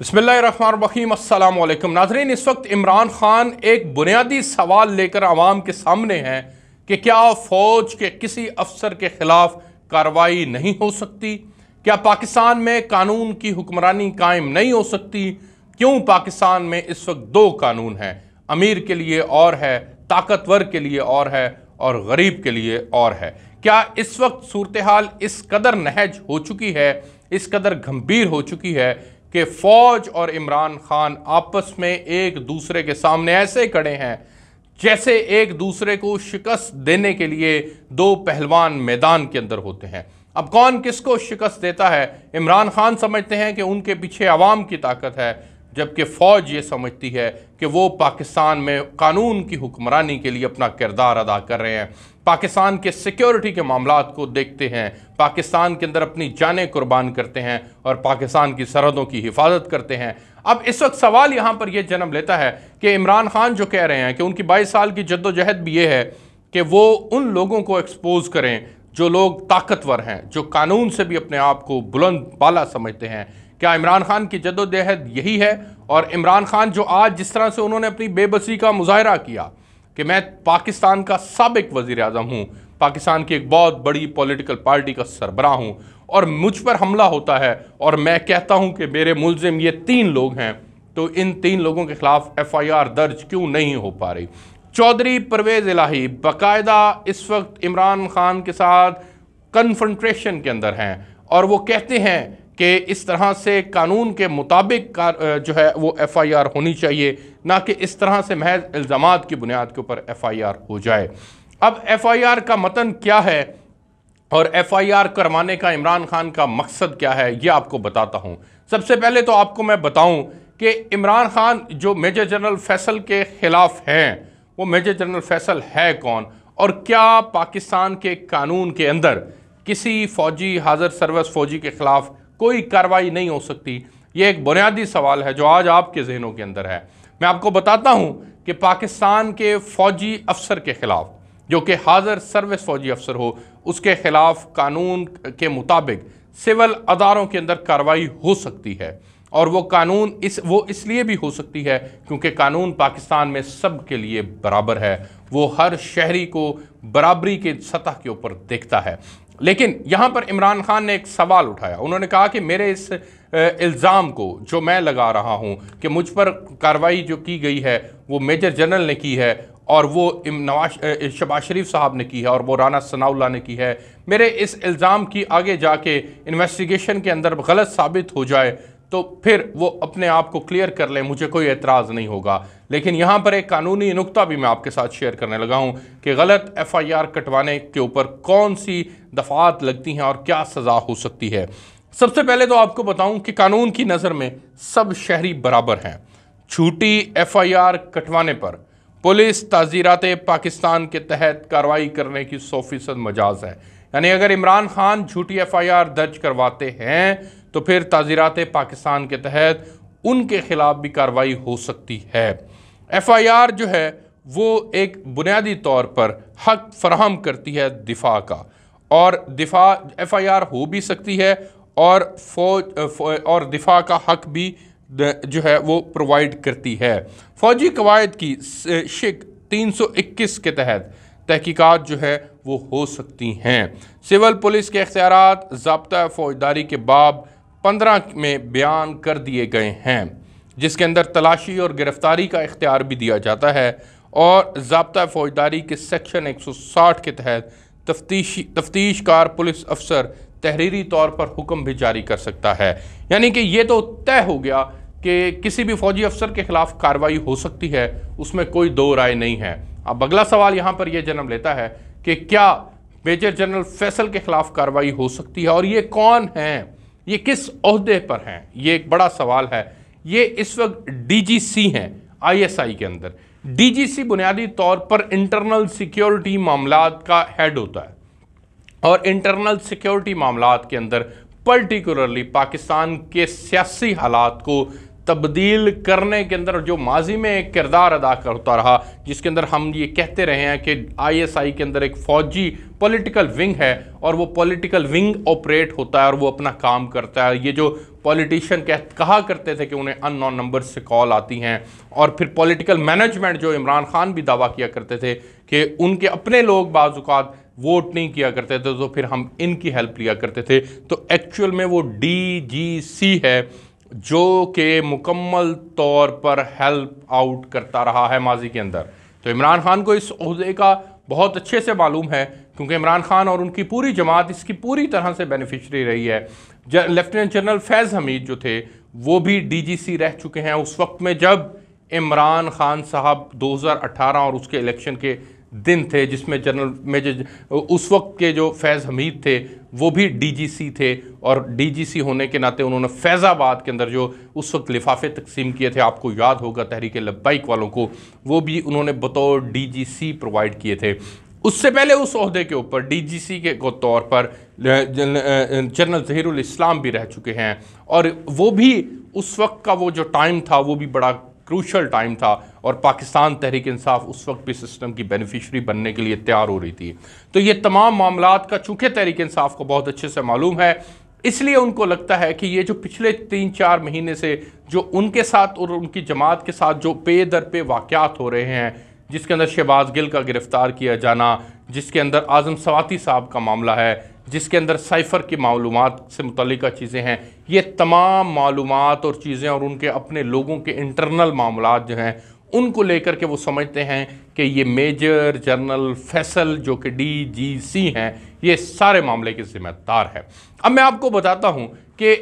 बसमीम अल्लाम नाजरीन इस वक्त इमरान ख़ान एक बुनियादी सवाल लेकर आवाम के सामने हैं कि क्या फ़ौज के किसी अफसर के ख़िलाफ़ कार्रवाई नहीं हो सकती क्या पाकिस्तान में कानून की हुक्मरानी कायम नहीं हो सकती क्यों पाकिस्तान में इस वक्त दो कानून हैं अमीर के लिए और है ताकतवर के लिए और है और गरीब के लिए और है क्या इस वक्त सूरत हाल इस कदर नहज हो चुकी है इस कदर गंभीर हो चुकी है कि फौज और इमरान खान आपस में एक दूसरे के सामने ऐसे खड़े हैं जैसे एक दूसरे को शिकस्त देने के लिए दो पहलवान मैदान के अंदर होते हैं अब कौन किसको शिकस्त देता है इमरान खान समझते हैं कि उनके पीछे आवाम की ताकत है जबकि फ़ौज ये समझती है कि वो पाकिस्तान में कानून की हुक्मरानी के लिए अपना किरदार अदा कर रहे हैं पाकिस्तान के सिक्योरिटी के मामला को देखते हैं पाकिस्तान के अंदर अपनी जानें कुर्बान करते हैं और पाकिस्तान की सरहदों की हिफाजत करते हैं अब इस वक्त सवाल यहाँ पर यह जन्म लेता है कि इमरान खान जो कह रहे हैं कि उनकी बाईस साल की जद्दोजहद भी ये है कि वो उन लोगों को एक्सपोज करें जो लोग ताकतवर हैं जो कानून से भी अपने आप को बुलंद बाला समझते हैं क्या इमरान खान की जदोजहद यही है और इमरान खान जो आज जिस तरह से उन्होंने अपनी बेबसी का मुजाहरा किया कि मैं पाकिस्तान का सबक वज़ी अजम हूँ पाकिस्तान की एक बहुत बड़ी पॉलिटिकल पार्टी का सरबरा हूँ और मुझ पर हमला होता है और मैं कहता हूँ कि मेरे मुलजिम ये तीन लोग हैं तो इन तीन लोगों के खिलाफ एफ आई आर दर्ज क्यों नहीं हो पा रही चौधरी परवेज़ इलाही बाकायदा इस वक्त इमरान खान के साथ कन्फ्रंट्रेशन के अंदर हैं और वो कहते हैं कि इस तरह से कानून के मुताबिक जो है वो एफआईआर होनी चाहिए ना कि इस तरह से महज इल्ज़ाम की बुनियाद के ऊपर एफआईआर हो जाए अब एफआईआर का मतन क्या है और एफआईआर करवाने का इमरान खान का मकसद क्या है ये आपको बताता हूँ सबसे पहले तो आपको मैं बताऊँ कि इमरान खान जो मेजर जनरल फैसल के ख़िलाफ़ हैं वो मेजर जनरल फैसल है कौन और क्या पाकिस्तान के कानून के अंदर किसी फौजी हाज़र सर्विस फौजी के ख़िलाफ़ कोई कार्रवाई नहीं हो सकती ये एक बुनियादी सवाल है जो आज आपके जहनों के अंदर है मैं आपको बताता हूँ कि पाकिस्तान के फौजी अफसर के ख़िलाफ़ जो कि हाजिर सर्विस फौजी अफसर हो उसके ख़िलाफ़ कानून के मुताबिक सिविल अदारों के अंदर कार्रवाई हो सकती है और वो कानून इस वो इसलिए भी हो सकती है क्योंकि कानून पाकिस्तान में सब के लिए बराबर है वो हर शहरी को बराबरी के सतह के ऊपर देखता है लेकिन यहाँ पर इमरान खान ने एक सवाल उठाया उन्होंने कहा कि मेरे इस इल्ज़ाम को जो मैं लगा रहा हूँ कि मुझ पर कार्रवाई जो की गई है वो मेजर जनरल ने की है और वो नवाज शबाज शरीफ साहब ने की है और वो राना सनाउल्ला ने की है मेरे इस इल्ज़ाम की आगे जाके इन्वेस्टिगेशन के अंदर गलत साबित हो जाए तो फिर वो अपने आप को क्लियर कर लें मुझे कोई एतराज़ नहीं होगा लेकिन यहाँ पर एक कानूनी नुकता भी मैं आपके साथ शेयर करने लगा हूँ कि गलत एफआईआर कटवाने के ऊपर कौन सी दफात लगती हैं और क्या सज़ा हो सकती है सबसे पहले तो आपको बताऊं कि कानून की नज़र में सब शहरी बराबर हैं छूटी आर कटवाने पर पुलिस ताजीरात पाकिस्तान के तहत कार्रवाई करने की सौ फीसद मजाज है यानी अगर इमरान खान झूठी एफआईआर दर्ज करवाते हैं तो फिर ताज़ीरात पाकिस्तान के तहत उनके ख़िलाफ़ भी कार्रवाई हो सकती है एफ़ आई आर जो है वो एक बुनियादी तौर पर हक फराहम करती है दिफा का और दिफा एफ़ आई आर हो भी सकती है और फौज और दिफा का हक भी जो है वो प्रोवाइड करती है फौजी कवायद की शिक 321 के तहत तहकीकात जो है वो हो सकती हैं सिविल पुलिस के अख्तियार जबता फौजदारी के बाब पंद्रह में बयान कर दिए गए हैं जिसके अंदर तलाशी और गिरफ्तारी का इख्तियार भी दिया जाता है और जबता फौजदारी के सेक्शन 160 के तहत तफ्तीशी तफ्तीश कार पुलिस अफसर तहरीरी तौर पर हुक्म भी जारी कर सकता है यानी कि ये तो तय हो गया कि किसी भी फौजी अफसर के खिलाफ कार्रवाई हो सकती है उसमें कोई दो राय नहीं है अब अगला सवाल यहाँ पर यह जन्म लेता है कि क्या मेजर जनरल फैसल के खिलाफ कार्रवाई हो सकती है और ये कौन हैं ये किस अहदे पर हैं ये एक बड़ा सवाल है ये इस वक्त डीजीसी हैं आईएसआई के अंदर डीजीसी बुनियादी तौर पर इंटरनल सिक्योरिटी मामला का हेड होता है और इंटरनल सिक्योरिटी मामला के अंदर पर्टिकुलरली पाकिस्तान के सियासी हालात को तब्दील करने के अंदर जो माजी में एक किरदार अदा करता रहा जिसके अंदर हम ये कहते रहे हैं कि आईएसआई के अंदर एक फौजी पॉलिटिकल विंग है और वो पॉलिटिकल विंग ऑपरेट होता है और वो अपना काम करता है ये जो पॉलिटिशियन कह कहा करते थे कि उन्हें अननोन नंबर से कॉल आती हैं और फिर पॉलिटिकल मैनेजमेंट जो इमरान खान भी दावा किया करते थे कि उनके अपने लोग बाजुकात वोट नहीं किया करते थे तो फिर हम इनकी हेल्प लिया करते थे तो एक्चुअल में वो डी जी सी है जो कि मुकम्मल तौर पर हेल्प आउट करता रहा है माजी के अंदर तो इमरान खान को इस अहदे का बहुत अच्छे से मालूम है क्योंकि इमरान खान और उनकी पूरी जमात इसकी पूरी तरह से बेनिफिशरी रही है लेफ्टिनेंट जनरल फैज़ हमीद जो थे वो भी डीजीसी रह चुके हैं उस वक्त में जब इमरान खान साहब 2018 और उसके इलेक्शन के दिन थे जिसमें जनरल मेजर उस वक्त के जो फैज़ हमीद थे वो भी डीजीसी थे और डीजीसी होने के नाते उन्होंने फैज़ाबाद के अंदर जो उस वक्त लिफाफे तकसीम किए थे आपको याद होगा तहरीक लब्बाइक वालों को वो भी उन्होंने बतौर डीजीसी प्रोवाइड किए थे उससे पहले उस अहदे के ऊपर डीजीसी के तौर पर जनरल जहीरुल इस्लाम भी रह चुके हैं और वो भी उस वक्त का वो जो टाइम था वो भी बड़ा क्रूशल टाइम था और पाकिस्तान तहरीक इंसाफ उस वक्त भी सिस्टम की बेनिफिशरी बनने के लिए तैयार हो रही थी तो ये तमाम मामला का चूँकि तहरीक इंसाफ को बहुत अच्छे से मालूम है इसलिए उनको लगता है कि ये जो पिछले तीन चार महीने से जो उनके साथ और उनकी जमात के साथ जो पे दर पे वाक़ात हो रहे हैं जिसके अंदर शहबाज गिल का गिरफ़्तार किया जाना जिसके अंदर आज़म सवाती साहब का मामला है जिसके अंदर साइफ़र की मालूम से मुतल चीज़ें हैं ये तमाम मालूम और चीज़ें और उनके अपने लोगों के इंटरनल मामला जो हैं उनको लेकर के वो समझते हैं कि ये मेजर जनरल फैसल जो कि डी जी सी हैं ये सारे मामले के ज़िम्मेदार है अब मैं आपको बताता हूँ कि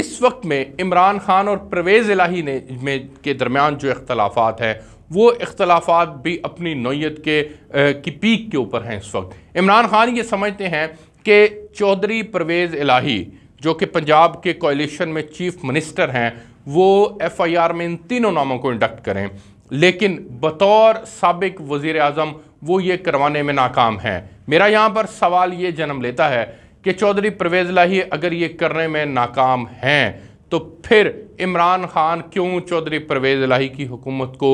इस वक्त में इमरान खान और परवेज़ इलाही ने में के दरमियान जो इख्तलाफात है वो इख्तलाफात भी अपनी नोयत के आ, की पीक के ऊपर हैं इस वक्त इमरान खान ये समझते हैं कि चौधरी परवेज़ इलाही जो कि पंजाब के कोलिशन में चीफ मिनिस्टर हैं वो एफआईआर में इन तीनों नामों को इंडक्ट करें लेकिन बतौर सबक वज़ी अजम वो ये करवाने में नाकाम हैं मेरा यहाँ पर सवाल ये जन्म लेता है कि चौधरी परवेज़ लाही अगर ये करने में नाकाम हैं तो फिर इमरान खान क्यों चौधरी परवेज़ लाही की हुकूमत को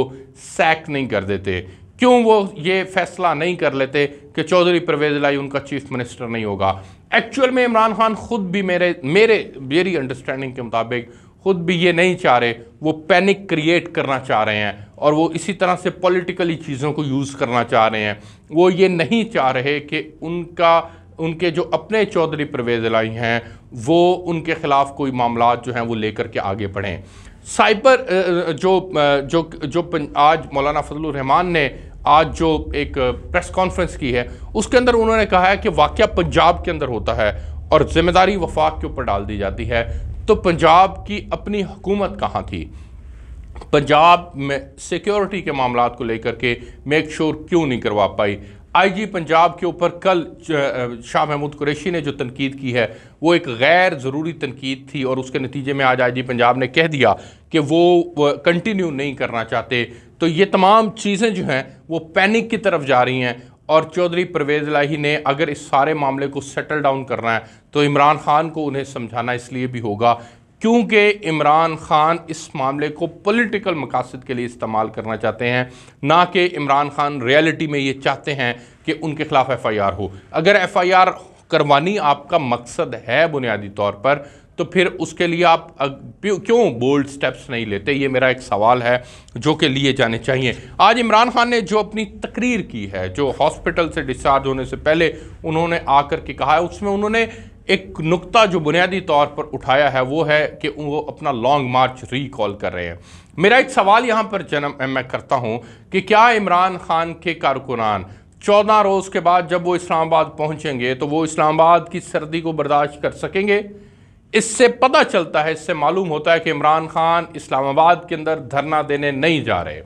सैक नहीं कर देते क्यों वो ये फैसला नहीं कर लेते कि चौधरी परवेज लाई उनका चीफ मिनिस्टर नहीं होगा एक्चुअल में इमरान खान खुद भी मेरे मेरे मेरी अंडरस्टैंडिंग के मुताबिक खुद भी ये नहीं चाह रहे वो पैनिक क्रिएट करना चाह रहे हैं और वो इसी तरह से पॉलिटिकली चीज़ों को यूज़ करना चाह रहे हैं वो ये नहीं चाह रहे कि उनका उनके जो अपने चौधरी परवेज लाई हैं वो उनके ख़िलाफ़ कोई मामला जो हैं वो लेकर के आगे बढ़ें साइबर जो जो जो आज मौलाना फजल रहमान ने आज जो एक प्रेस कॉन्फ्रेंस की है उसके अंदर उन्होंने कहा है कि वाक़ पंजाब के अंदर होता है और जिम्मेदारी वफाक के ऊपर डाल दी जाती है तो पंजाब की अपनी हुकूमत कहाँ थी पंजाब में सिक्योरिटी के मामला को लेकर के मेक श्योर sure क्यों नहीं करवा पाई आईजी पंजाब के ऊपर कल शाह महमूद कुरैशी ने जो तनकीद की है वो एक गैर ज़रूरी तनकीद थी और उसके नतीजे में आज आईजी पंजाब ने कह दिया कि वो कंटिन्यू नहीं करना चाहते तो ये तमाम चीज़ें जो हैं वो पैनिक की तरफ जा रही हैं और चौधरी परवेज़ लाही ने अगर इस सारे मामले को सेटल डाउन करना है तो इमरान खान को उन्हें समझाना इसलिए भी होगा क्योंकि इमरान ख़ान इस मामले को पॉलिटिकल मकासद के लिए इस्तेमाल करना चाहते हैं ना कि इमरान ख़ान रियलिटी में ये चाहते हैं कि उनके ख़िलाफ़ एफ़ आई आर हो अगर एफ़ आई आर करवानी आपका मकसद है बुनियादी तौर पर तो फिर उसके लिए आप क्यों बोल्ड स्टेप्स नहीं लेते ये मेरा एक सवाल है जो कि लिए जाने चाहिए आज इमरान खान ने जो अपनी तकरीर की है जो हॉस्पिटल से डिस्चार्ज होने से पहले उन्होंने आकर के कहा है उसमें उन्होंने एक नुक्ता जो बुनियादी तौर पर उठाया है वो है कि वो अपना लॉन्ग मार्च रिकॉल कर रहे हैं मेरा एक सवाल यहाँ पर जन्म मैं करता हूँ कि क्या इमरान खान के कारकुनान चौदह रोज़ के बाद जब वो इस्लामाबाद पहुँचेंगे तो वो इस्लामाबाद की सर्दी को बर्दाश्त कर सकेंगे इससे पता चलता है इससे मालूम होता है कि इमरान खान इस्लामाबाद के अंदर धरना देने नहीं जा रहे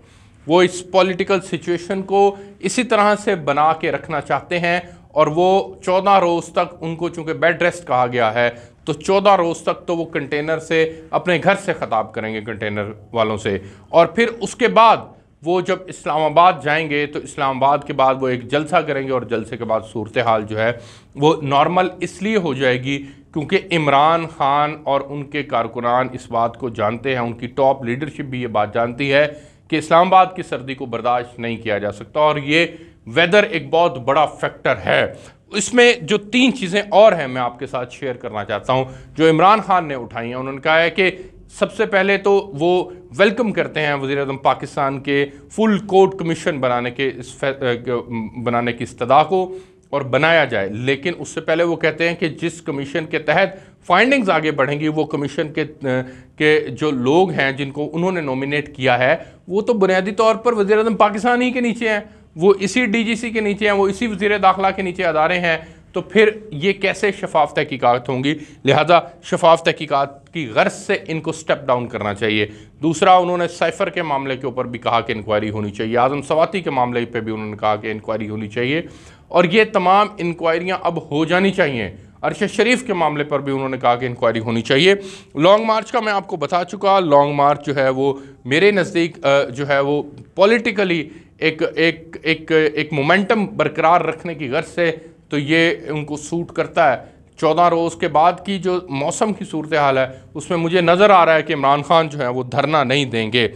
वो इस पॉलिटिकल सिचुएशन को इसी तरह से बना के रखना चाहते हैं और वो चौदह रोज़ तक उनको चूँकि बेड रेस्ट कहा गया है तो चौदह रोज़ तक तो वो कंटेनर से अपने घर से ख़ताब करेंगे कंटेनर वालों से और फिर उसके बाद वो जब इस्लामाबाद जाएंगे तो इस्लामाबाद के बाद वो एक जलसा करेंगे और जलसे के बाद सूरत हाल जो है वो नॉर्मल इसलिए हो जाएगी क्योंकि इमरान खान और उनके कारकुनान इस बात को जानते हैं उनकी टॉप लीडरशिप भी ये बात जानती है कि इस्लामाबाद की सर्दी को बर्दाश्त नहीं किया जा सकता और ये वेदर एक बहुत बड़ा फैक्टर है इसमें जो तीन चीज़ें और हैं मैं आपके साथ शेयर करना चाहता हूं जो इमरान खान ने उठाई हैं उन्होंने कहा है कि सबसे पहले तो वो वेलकम करते हैं वज़ी अजम पाकिस्तान के फुल कोर्ट कमीशन बनाने के इस बनाने की इस्तः को और बनाया जाए लेकिन उससे पहले वो कहते हैं कि जिस कमीशन के तहत फाइंडिंग्स आगे बढ़ेंगी वो कमीशन के के जो लोग हैं जिनको उन्होंने नॉमिनेट किया है वो तो बुनियादी तौर पर वज़ी अजम पाकिस्तान ही के नीचे हैं वो इसी डीजीसी के नीचे हैं वो इसी वजीर दाखिला के नीचे अदारे हैं तो फिर ये कैसे शफाफ तहकीकत होंगी लिहाजा शफाफ तहकीक़त की गर्ज से इनको स्टेप डाउन करना चाहिए दूसरा उन्होंने साइफर के मामले के ऊपर भी कहा कि इंक्वायरी होनी चाहिए आज़म सवाती के मामले पर भी उन्होंने कहा कि इंक्वायरी होनी चाहिए और ये तमाम इंक्वायरियाँ अब हो जानी चाहिए अरशद शरीफ के मामले पर भी उन्होंने कहा कि इंक्वायरी होनी चाहिए लॉन्ग मार्च का मैं आपको बता चुका लॉन्ग मार्च जो है वो मेरे नज़दीक जो है वो पॉलिटिकली एक एक एक एक मोमेंटम बरकरार रखने की गर्ज से तो ये उनको सूट करता है चौदह रोज़ के बाद की जो मौसम की सूरत हाल है उसमें मुझे नज़र आ रहा है कि इमरान खान जो है वो धरना नहीं देंगे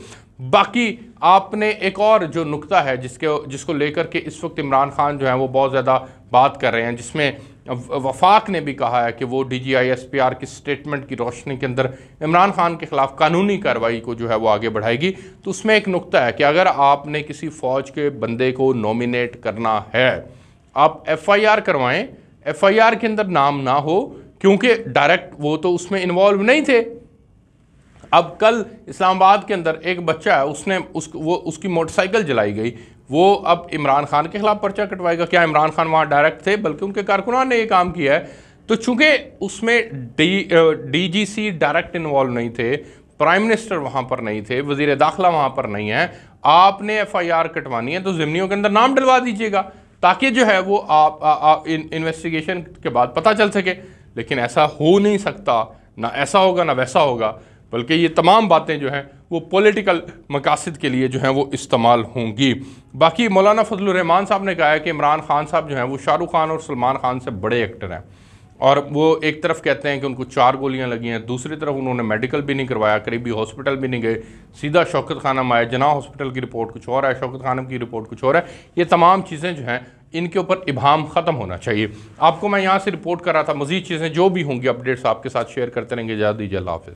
बाकी आपने एक और जो नुकता है जिसके जिसको लेकर के इस वक्त इमरान खान जो है वो बहुत ज़्यादा बात कर रहे हैं जिसमें वफाक ने भी कहा है कि वो D G I S P R की स्टेटमेंट की रोशनी के अंदर इमरान खान के खिलाफ कानूनी कार्रवाई को जो है वो आगे बढ़ाएगी तो उसमें एक नुकता है कि अगर आपने किसी फौज के बंदे को नॉमिनेट करना है आप एफ आई आर करवाएं एफ आई आर के अंदर नाम ना हो क्योंकि डायरेक्ट वो तो उसमें इन्वॉल्व नहीं थे अब कल इस्लामाबाद के अंदर एक बच्चा है उसने उस वो उसकी मोटरसाइकिल जलाई गई वो अब इमरान खान के खिलाफ पर्चा कटवाएगा क्या इमरान खान वहाँ डायरेक्ट थे बल्कि उनके कारकुनान ने ये काम किया है तो चूंकि उसमें डी डी डायरेक्ट इन्वॉल्व नहीं थे प्राइम मिनिस्टर वहाँ पर नहीं थे वजीर दाखिला वहाँ पर नहीं है आपने एफ आई आर कटवानी है तो ज़िमनियों के अंदर नाम डलवा दीजिएगा ताकि जो है वो आप इन, इन्वेस्टिगेशन के बाद पता चल सके लेकिन ऐसा हो नहीं सकता ना ऐसा होगा ना वैसा होगा बल्कि ये तमाम बातें जो हैं वो पॉलिटिकल मकासद के लिए जो हैं वो इस्तेमाल होंगी बाकी मौलाना फजलरहमान साहब ने कहा है कि इमरान खान साहब जो हैं वो शाहरुख खान और सलमान खान से बड़े एक्टर हैं और वो एक तरफ कहते हैं कि उनको चार गोलियां लगी हैं दूसरी तरफ उन्होंने मेडिकल भी नहीं करवाया करीबी हॉस्पिटल भी नहीं गए सीधा शौकत खानम आए जना हॉस्पिटल की रिपोर्ट कुछ और है शौकत खानम की रिपोर्ट कुछ और है ये तमाम चीज़ें जो हैं इनके ऊपर इबाम ख़त्म होना चाहिए आपको मैं यहाँ से रिपोर्ट कर रहा था मज़ीद चीज़ें जो भी होंगी अपडेट्स आपके साथ शेयर करते रहेंगे ज़्यादा दीजिए अल्लाह हाफ़